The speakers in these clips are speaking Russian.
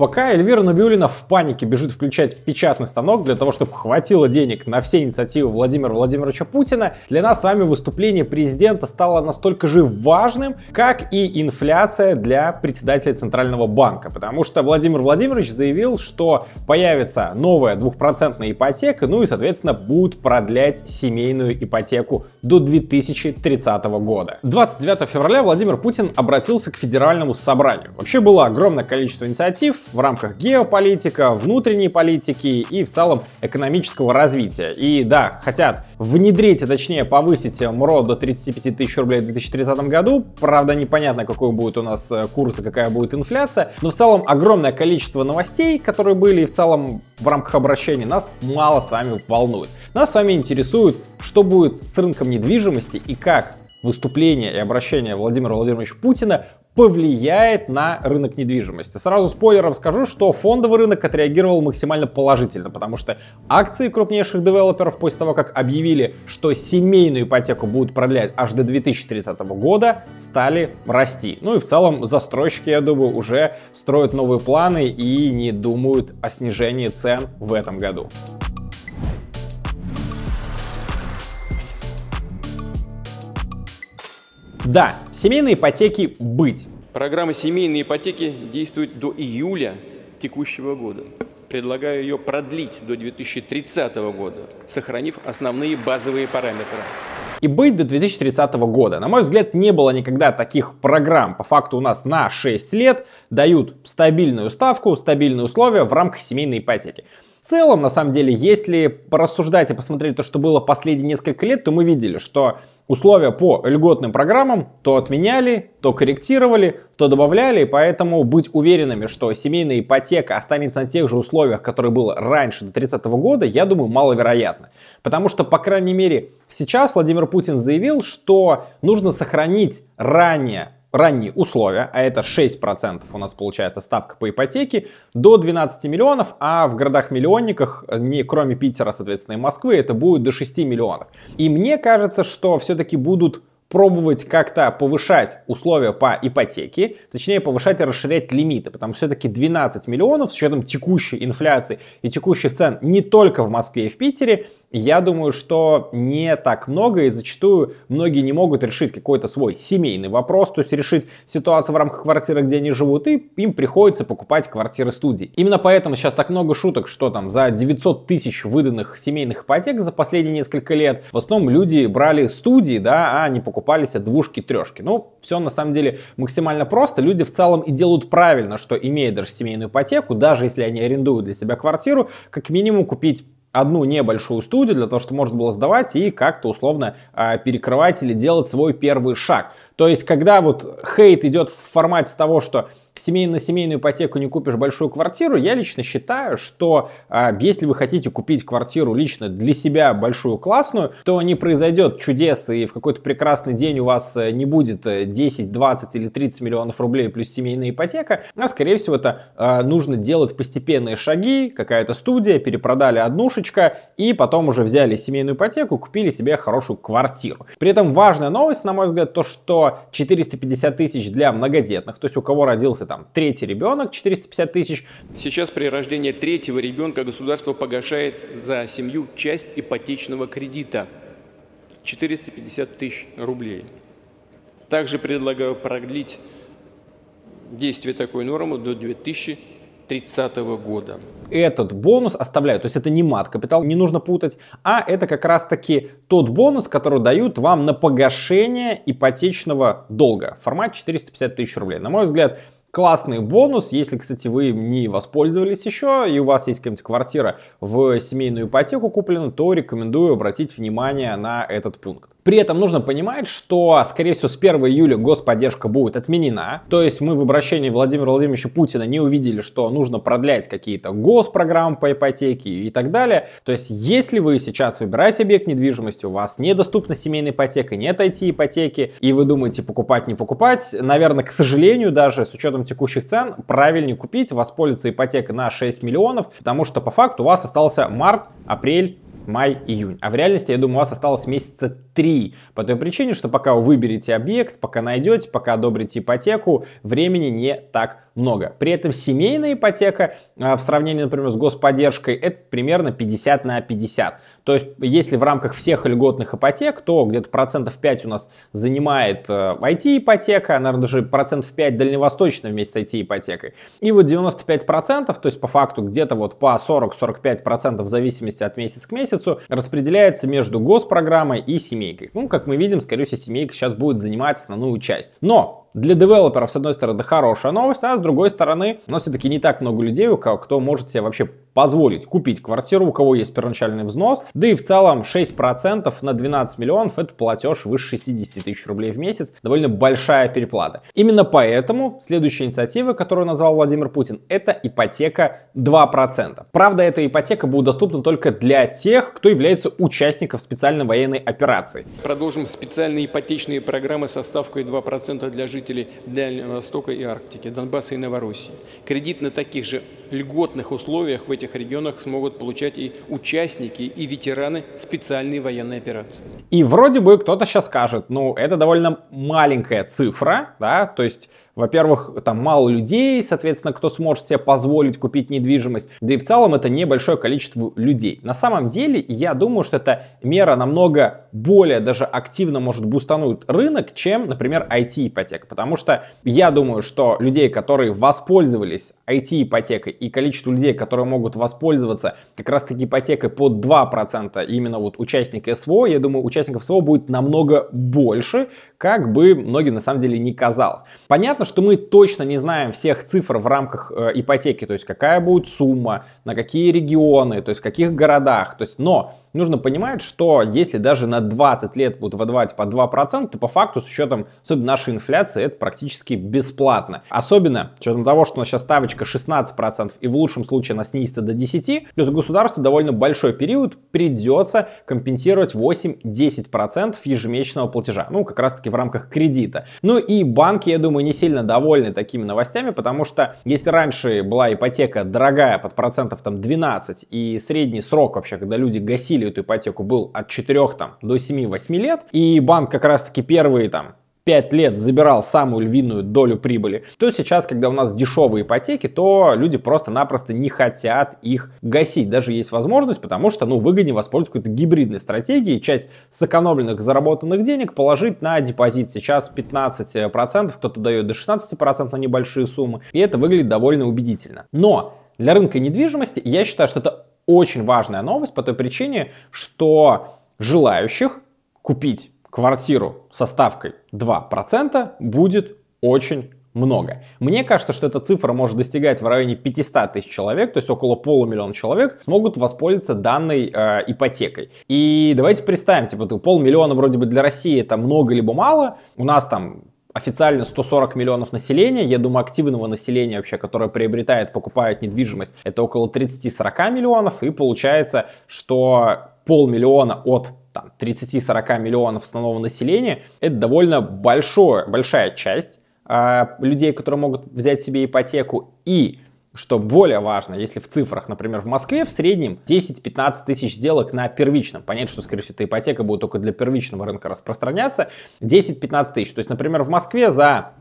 Пока Эльвира Набиулина в панике бежит включать печатный станок для того, чтобы хватило денег на все инициативы Владимира Владимировича Путина, для нас с вами выступление президента стало настолько же важным, как и инфляция для председателя Центрального банка. Потому что Владимир Владимирович заявил, что появится новая двухпроцентная ипотека, ну и, соответственно, будут продлять семейную ипотеку до 2030 года. 29 февраля Владимир Путин обратился к Федеральному собранию. Вообще было огромное количество инициатив в рамках геополитика, внутренней политики и в целом экономического развития. И да, хотят внедрите, а точнее повысить МРО до 35 тысяч рублей в 2030 году. Правда, непонятно, какой будет у нас э, курс и какая будет инфляция. Но в целом огромное количество новостей, которые были и в целом в рамках обращения, нас мало с вами волнует. Нас с вами интересует, что будет с рынком недвижимости и как выступление и обращение Владимира Владимировича Путина повлияет на рынок недвижимости. Сразу спойлером скажу, что фондовый рынок отреагировал максимально положительно, потому что акции крупнейших девелоперов после того, как объявили, что семейную ипотеку будут продлять аж до 2030 года, стали расти. Ну и в целом застройщики, я думаю, уже строят новые планы и не думают о снижении цен в этом году. Да, Семейные ипотеки быть. Программа семейной ипотеки действует до июля текущего года. Предлагаю ее продлить до 2030 года, сохранив основные базовые параметры. И быть до 2030 года. На мой взгляд, не было никогда таких программ. По факту у нас на 6 лет дают стабильную ставку, стабильные условия в рамках семейной ипотеки. В целом, на самом деле, если порассуждать и посмотреть то, что было последние несколько лет, то мы видели, что условия по льготным программам то отменяли, то корректировали, то добавляли, поэтому быть уверенными, что семейная ипотека останется на тех же условиях, которые было раньше, до 30 года, я думаю, маловероятно. Потому что, по крайней мере, сейчас Владимир Путин заявил, что нужно сохранить ранее ранние условия, а это 6% у нас получается ставка по ипотеке, до 12 миллионов, а в городах-миллионниках, э, не кроме Питера, соответственно, и Москвы, это будет до 6 миллионов. И мне кажется, что все-таки будут пробовать как-то повышать условия по ипотеке, точнее повышать и расширять лимиты, потому что все-таки 12 миллионов с учетом текущей инфляции и текущих цен не только в Москве и в Питере, я думаю, что не так много, и зачастую многие не могут решить какой-то свой семейный вопрос, то есть решить ситуацию в рамках квартиры, где они живут, и им приходится покупать квартиры студии. Именно поэтому сейчас так много шуток, что там за 900 тысяч выданных семейных ипотек за последние несколько лет в основном люди брали студии, да, а не покупались от двушки, трешки. Ну, все на самом деле максимально просто. Люди в целом и делают правильно, что имея даже семейную ипотеку, даже если они арендуют для себя квартиру, как минимум купить одну небольшую студию для того, чтобы можно было сдавать и как-то условно а, перекрывать или делать свой первый шаг. То есть, когда вот хейт идет в формате того, что семейно семейную ипотеку не купишь большую квартиру, я лично считаю, что а, если вы хотите купить квартиру лично для себя большую классную, то не произойдет чудес и в какой-то прекрасный день у вас э, не будет 10, э, 20 или 30 миллионов рублей плюс семейная ипотека, а скорее всего это а, нужно делать постепенные шаги, какая-то студия, перепродали однушечка и потом уже взяли семейную ипотеку, купили себе хорошую квартиру. При этом важная новость, на мой взгляд, то, что 450 тысяч для многодетных, то есть у кого родился там третий ребенок 450 тысяч. Сейчас при рождении третьего ребенка государство погашает за семью часть ипотечного кредита 450 тысяч рублей. Также предлагаю продлить действие такой нормы до 2030 года. Этот бонус оставляют, то есть это не мат-капитал, не нужно путать, а это как раз-таки тот бонус, который дают вам на погашение ипотечного долга в формате 450 тысяч рублей. На мой взгляд, Классный бонус, если, кстати, вы не воспользовались еще, и у вас есть какая-нибудь квартира в семейную ипотеку куплена, то рекомендую обратить внимание на этот пункт. При этом нужно понимать, что, скорее всего, с 1 июля господдержка будет отменена. То есть мы в обращении Владимира Владимировича Путина не увидели, что нужно продлять какие-то госпрограммы по ипотеке и так далее. То есть если вы сейчас выбираете объект недвижимости, у вас недоступна семейная ипотека, нет IT-ипотеки, и вы думаете покупать, не покупать, наверное, к сожалению, даже с учетом текущих цен, правильнее купить, воспользоваться ипотекой на 6 миллионов, потому что по факту у вас остался март, апрель, май-июнь. А в реальности, я думаю, у вас осталось месяца три. По той причине, что пока вы выберете объект, пока найдете, пока одобрите ипотеку, времени не так много. При этом семейная ипотека а, в сравнении, например, с господдержкой, это примерно 50 на 50. То есть, если в рамках всех льготных ипотек, то где-то процентов 5 у нас занимает IT-ипотека, э, наверное, даже процентов 5 дальневосточная вместе с IT-ипотекой. И вот 95 процентов, то есть по факту где-то вот по 40-45 процентов в зависимости от месяца к месяцу, месяцу распределяется между госпрограммой и семейкой. Ну, как мы видим, скорее всего, семейка сейчас будет занимать основную часть. Но для девелоперов, с одной стороны, хорошая новость, а с другой стороны, у нас все-таки не так много людей, у кого, кто может себе вообще позволить купить квартиру, у кого есть первоначальный взнос. Да и в целом 6% на 12 миллионов это платеж выше 60 тысяч рублей в месяц. Довольно большая переплата. Именно поэтому следующая инициатива, которую назвал Владимир Путин, это ипотека 2%. Правда, эта ипотека будет доступна только для тех, кто является участником специальной военной операции. Продолжим специальные ипотечные программы со ставкой 2% для жителей жителей Дальнего Востока и Арктики, Донбасса и Новороссии. Кредит на таких же льготных условиях в этих регионах смогут получать и участники, и ветераны специальной военной операции. И вроде бы кто-то сейчас скажет, ну это довольно маленькая цифра, да, то есть во-первых, там мало людей, соответственно, кто сможет себе позволить купить недвижимость. Да и в целом это небольшое количество людей. На самом деле, я думаю, что эта мера намного более даже активно может бустануть рынок, чем, например, IT-ипотека. Потому что я думаю, что людей, которые воспользовались IT-ипотекой и количество людей, которые могут воспользоваться как раз-таки ипотекой под 2% именно вот участники СВО, я думаю, участников СВО будет намного больше, как бы многим на самом деле не казалось. Понятно, что мы точно не знаем всех цифр в рамках э, ипотеки, то есть какая будет сумма, на какие регионы, то есть в каких городах, то есть, но нужно понимать, что если даже на 20 лет будут выдавать по 2%, то по факту с учетом особенно нашей инфляции это практически бесплатно. Особенно с учетом того, что у нас сейчас ставочка 16% и в лучшем случае она снизится до 10%, плюс государству довольно большой период придется компенсировать 8-10% ежемесячного платежа. Ну, как раз таки в рамках кредита. Ну и банки, я думаю, не сильно довольны такими новостями, потому что если раньше была ипотека дорогая под процентов там 12 и средний срок вообще, когда люди гасили платили эту ипотеку, был от 4 там, до 7-8 лет, и банк как раз-таки первые там 5 лет забирал самую львиную долю прибыли, то сейчас, когда у нас дешевые ипотеки, то люди просто-напросто не хотят их гасить. Даже есть возможность, потому что, ну, выгоднее воспользоваться какой-то гибридной стратегией, часть сэкономленных, заработанных денег положить на депозит. Сейчас 15%, кто-то дает до 16% на небольшие суммы, и это выглядит довольно убедительно. Но для рынка недвижимости я считаю, что это очень важная новость по той причине, что желающих купить квартиру со ставкой 2% будет очень много. Мне кажется, что эта цифра может достигать в районе 500 тысяч человек, то есть около полумиллиона человек смогут воспользоваться данной э, ипотекой. И давайте представим, типа, полмиллиона вроде бы для России это много либо мало, у нас там официально 140 миллионов населения, я думаю, активного населения вообще, которое приобретает, покупает недвижимость, это около 30-40 миллионов, и получается, что полмиллиона от 30-40 миллионов основного населения, это довольно большое, большая часть э, людей, которые могут взять себе ипотеку, и что более важно, если в цифрах, например, в Москве в среднем 10-15 тысяч сделок на первичном. Понять, что, скорее всего, эта ипотека будет только для первичного рынка распространяться. 10-15 тысяч. То есть, например, в Москве за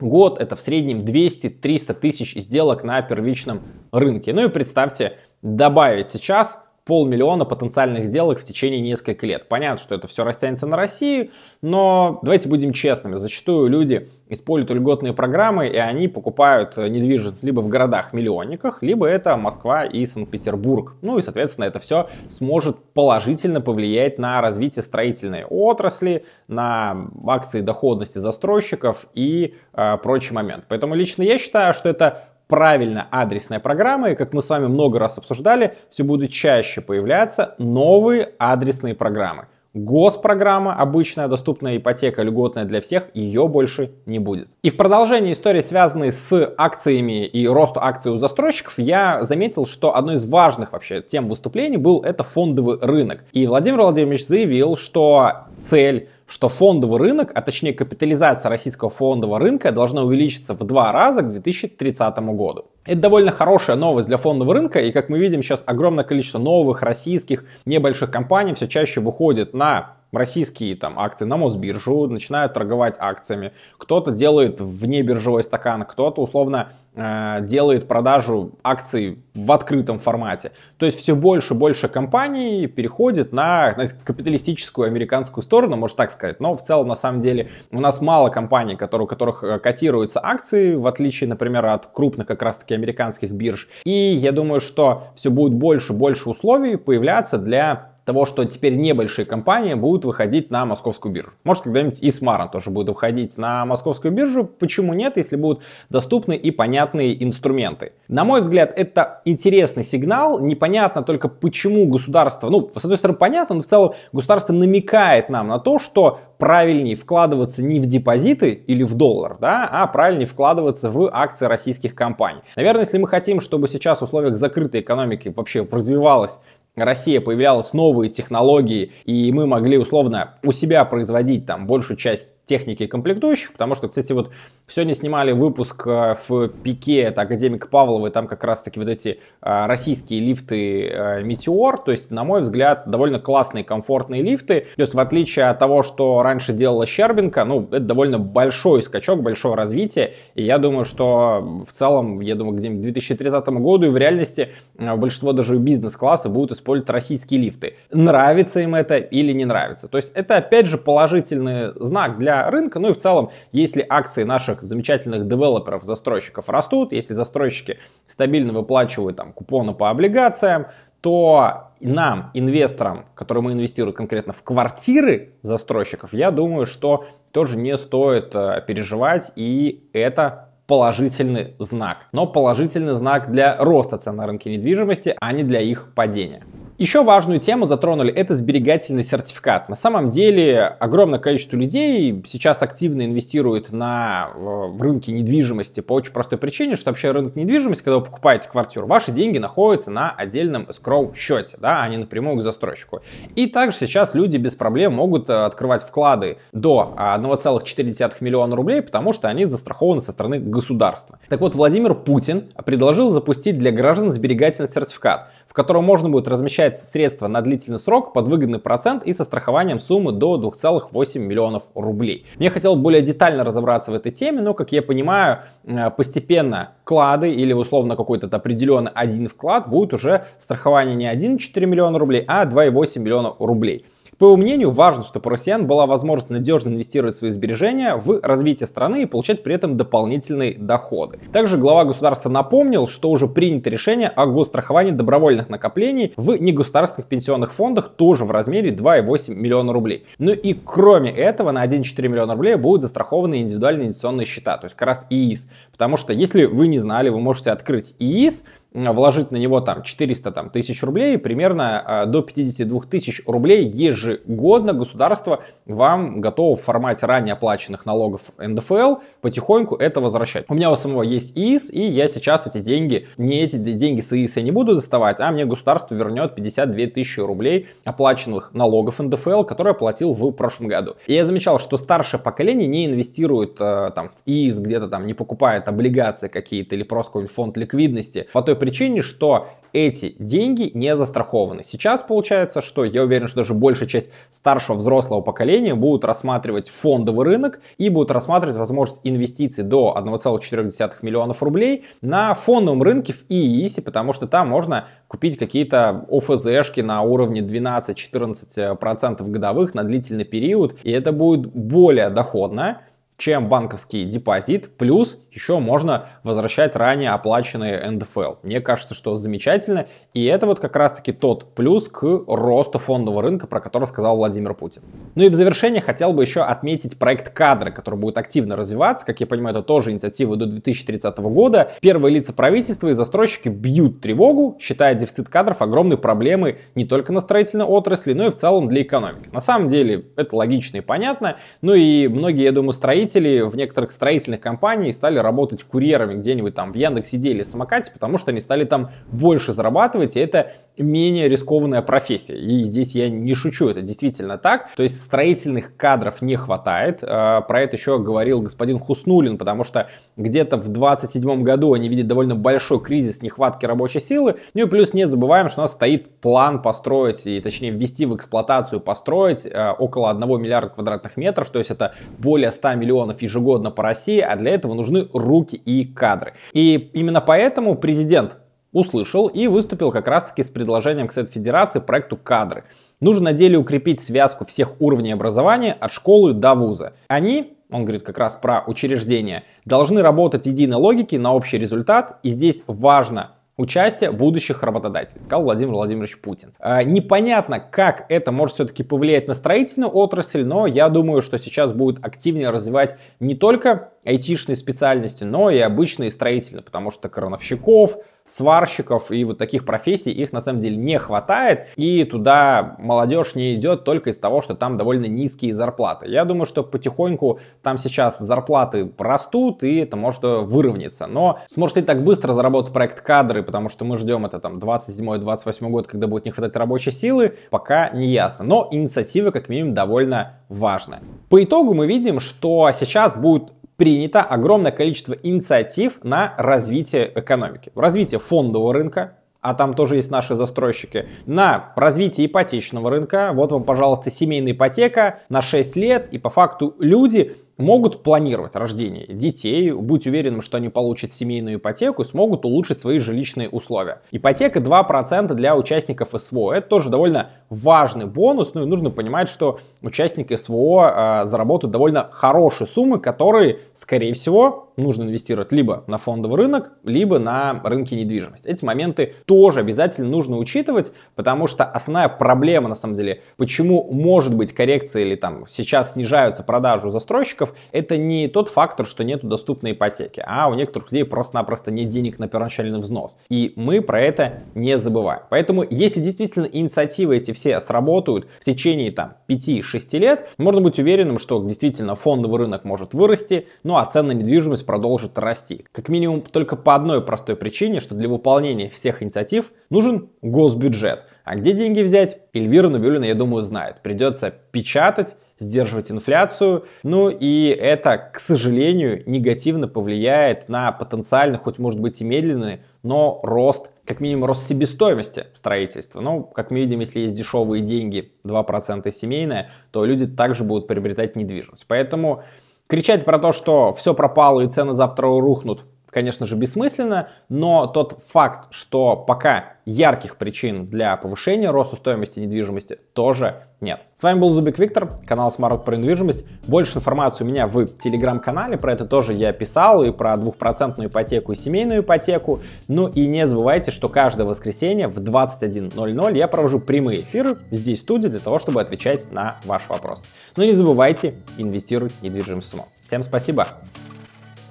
год это в среднем 200-300 тысяч сделок на первичном рынке. Ну и представьте, добавить сейчас полмиллиона потенциальных сделок в течение нескольких лет. Понятно, что это все растянется на Россию, но давайте будем честными. Зачастую люди используют льготные программы, и они покупают э, недвижимость либо в городах-миллионниках, либо это Москва и Санкт-Петербург. Ну и, соответственно, это все сможет положительно повлиять на развитие строительной отрасли, на акции доходности застройщиков и э, прочий момент. Поэтому лично я считаю, что это правильно адресная программа, и как мы с вами много раз обсуждали, все будут чаще появляться новые адресные программы. Госпрограмма, обычная доступная ипотека, льготная для всех, ее больше не будет. И в продолжении истории, связанной с акциями и росту акций у застройщиков, я заметил, что одной из важных вообще тем выступлений был это фондовый рынок. И Владимир Владимирович заявил, что цель что фондовый рынок, а точнее капитализация российского фондового рынка должна увеличиться в два раза к 2030 году. Это довольно хорошая новость для фондового рынка, и как мы видим, сейчас огромное количество новых российских небольших компаний все чаще выходит на российские там акции на Мосбиржу, начинают торговать акциями. Кто-то делает вне биржевой стакан, кто-то условно э, делает продажу акций в открытом формате. То есть все больше и больше компаний переходит на, на капиталистическую американскую сторону, можно так сказать. Но в целом, на самом деле, у нас мало компаний, которые, у которых э, котируются акции, в отличие, например, от крупных как раз-таки американских бирж. И я думаю, что все будет больше и больше условий появляться для того, что теперь небольшие компании будут выходить на московскую биржу. Может, когда-нибудь и Смара тоже будет выходить на московскую биржу. Почему нет, если будут доступны и понятные инструменты? На мой взгляд, это интересный сигнал. Непонятно только, почему государство... Ну, с одной стороны, понятно, но в целом государство намекает нам на то, что правильнее вкладываться не в депозиты или в доллар, да, а правильнее вкладываться в акции российских компаний. Наверное, если мы хотим, чтобы сейчас в условиях закрытой экономики вообще развивалась Россия появлялись новые технологии, и мы могли условно у себя производить там большую часть техники и комплектующих, потому что, кстати, вот сегодня снимали выпуск э, в пике, это академик Павлова, и там как раз-таки вот эти э, российские лифты э, Метеор, то есть, на мой взгляд, довольно классные, комфортные лифты, то есть, в отличие от того, что раньше делала Щербинка, ну, это довольно большой скачок, большое развитие, и я думаю, что в целом, я думаю, где-нибудь к 2030 году и в реальности большинство даже бизнес-класса будут использовать российские лифты. Нравится им это или не нравится. То есть это, опять же, положительный знак для рынка. Ну и в целом, если акции наших замечательных девелоперов, застройщиков растут, если застройщики стабильно выплачивают там купоны по облигациям, то нам, инвесторам, которые мы инвестируем конкретно в квартиры застройщиков, я думаю, что тоже не стоит э, переживать, и это положительный знак. Но положительный знак для роста цен на рынке недвижимости, а не для их падения. Еще важную тему затронули, это сберегательный сертификат. На самом деле огромное количество людей сейчас активно инвестирует на, э, в рынке недвижимости по очень простой причине, что вообще рынок недвижимости, когда вы покупаете квартиру, ваши деньги находятся на отдельном эскроу-счете, да, а не напрямую к застройщику. И также сейчас люди без проблем могут э, открывать вклады до 1,4 а, миллиона рублей, потому что они застрахованы со стороны государства. Так вот, Владимир Путин предложил запустить для граждан сберегательный сертификат в котором можно будет размещать средства на длительный срок под выгодный процент и со страхованием суммы до 2,8 миллионов рублей. Мне хотелось более детально разобраться в этой теме, но, как я понимаю, э, постепенно вклады или условно какой-то определенный один вклад будет уже страхование не 1,4 миллиона рублей, а 2,8 миллиона рублей. По его мнению, важно, чтобы у россиян была возможность надежно инвестировать свои сбережения в развитие страны и получать при этом дополнительные доходы. Также глава государства напомнил, что уже принято решение о госстраховании добровольных накоплений в негосударственных пенсионных фондах тоже в размере 2,8 миллиона рублей. Ну и кроме этого на 1,4 миллиона рублей будут застрахованы индивидуальные инвестиционные счета, то есть как раз ИИС. Потому что если вы не знали, вы можете открыть ИИС, вложить на него там 400 там, тысяч рублей, примерно а, до 52 тысяч рублей ежегодно государство вам готово в формате ранее оплаченных налогов НДФЛ потихоньку это возвращать. У меня у самого есть ИИС, и я сейчас эти деньги, не эти деньги с ИИС я не буду доставать, а мне государство вернет 52 тысячи рублей оплаченных налогов НДФЛ, которые я платил в прошлом году. И я замечал, что старшее поколение не инвестирует э, там в ИИС, где-то там не покупает облигации какие-то или просто какой-нибудь фонд ликвидности по той причине, что эти деньги не застрахованы. Сейчас получается, что я уверен, что даже большая часть старшего взрослого поколения будут рассматривать фондовый рынок и будут рассматривать возможность инвестиций до 1,4 миллионов рублей на фондовом рынке в ИИСе, потому что там можно купить какие-то ОФЗшки на уровне 12-14% годовых на длительный период, и это будет более доходно чем банковский депозит, плюс еще можно возвращать ранее оплаченные НДФЛ. Мне кажется, что замечательно, и это вот как раз-таки тот плюс к росту фондового рынка, про который сказал Владимир Путин. Ну и в завершение хотел бы еще отметить проект кадры, который будет активно развиваться. Как я понимаю, это тоже инициатива до 2030 года. Первые лица правительства и застройщики бьют тревогу, считая дефицит кадров огромной проблемой не только на строительной отрасли, но и в целом для экономики. На самом деле это логично и понятно, ну и многие, я думаю, строители водители в некоторых строительных компаниях стали работать курьерами где-нибудь там в Яндексе или Самокате, потому что они стали там больше зарабатывать, и это менее рискованная профессия. И здесь я не шучу, это действительно так. То есть строительных кадров не хватает. А, про это еще говорил господин Хуснулин, потому что где-то в 27 году они видят довольно большой кризис нехватки рабочей силы. Ну и плюс не забываем, что у нас стоит план построить, и точнее ввести в эксплуатацию, построить а, около 1 миллиарда квадратных метров, то есть это более 100 миллионов миллионов ежегодно по России, а для этого нужны руки и кадры. И именно поэтому президент услышал и выступил как раз-таки с предложением к Совет Федерации проекту «Кадры». Нужно на деле укрепить связку всех уровней образования от школы до вуза. Они, он говорит как раз про учреждения, должны работать единой логике на общий результат, и здесь важно участие будущих работодателей, сказал Владимир Владимирович Путин. А, непонятно, как это может все-таки повлиять на строительную отрасль, но я думаю, что сейчас будет активнее развивать не только айтишной специальности, но и обычные строительные, потому что крановщиков, сварщиков и вот таких профессий их на самом деле не хватает, и туда молодежь не идет только из того, что там довольно низкие зарплаты. Я думаю, что потихоньку там сейчас зарплаты растут, и это может выровняться. Но сможет ли так быстро заработать проект кадры, потому что мы ждем это там 27-28 год, когда будет не хватать рабочей силы, пока не ясно. Но инициатива как минимум довольно важная. По итогу мы видим, что сейчас будет принято огромное количество инициатив на развитие экономики, развитие фондового рынка, а там тоже есть наши застройщики, на развитие ипотечного рынка. Вот вам, пожалуйста, семейная ипотека на 6 лет, и по факту люди могут планировать рождение детей, быть уверенным, что они получат семейную ипотеку и смогут улучшить свои жилищные условия. Ипотека 2% для участников СВО. Это тоже довольно важный бонус. Ну и нужно понимать, что участники СВО э, а, заработают довольно хорошие суммы, которые, скорее всего, нужно инвестировать либо на фондовый рынок, либо на рынке недвижимости. Эти моменты тоже обязательно нужно учитывать, потому что основная проблема, на самом деле, почему может быть коррекция или там сейчас снижаются продажи у застройщиков, это не тот фактор, что нету доступной ипотеки, а у некоторых людей просто-напросто нет денег на первоначальный взнос. И мы про это не забываем. Поэтому, если действительно инициативы эти все сработают в течение там 5-6 лет, можно быть уверенным, что действительно фондовый рынок может вырасти, ну а цены недвижимость продолжит расти. Как минимум только по одной простой причине, что для выполнения всех инициатив нужен госбюджет. А где деньги взять? Эльвира Набиулина, я думаю, знает. Придется печатать сдерживать инфляцию. Ну и это, к сожалению, негативно повлияет на потенциально, хоть может быть и медленный, но рост, как минимум рост себестоимости строительства. Ну, как мы видим, если есть дешевые деньги, 2% семейное, то люди также будут приобретать недвижимость. Поэтому Кричать про то, что все пропало и цены завтра рухнут, конечно же, бессмысленно, но тот факт, что пока ярких причин для повышения роста стоимости недвижимости тоже нет. С вами был Зубик Виктор, канал Smart про недвижимость. Больше информации у меня в телеграм-канале, про это тоже я писал, и про двухпроцентную ипотеку и семейную ипотеку. Ну и не забывайте, что каждое воскресенье в 21.00 я провожу прямые эфиры здесь в студии для того, чтобы отвечать на ваши вопросы. Ну и не забывайте инвестировать в недвижимость с Всем спасибо,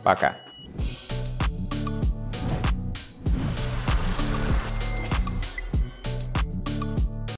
пока.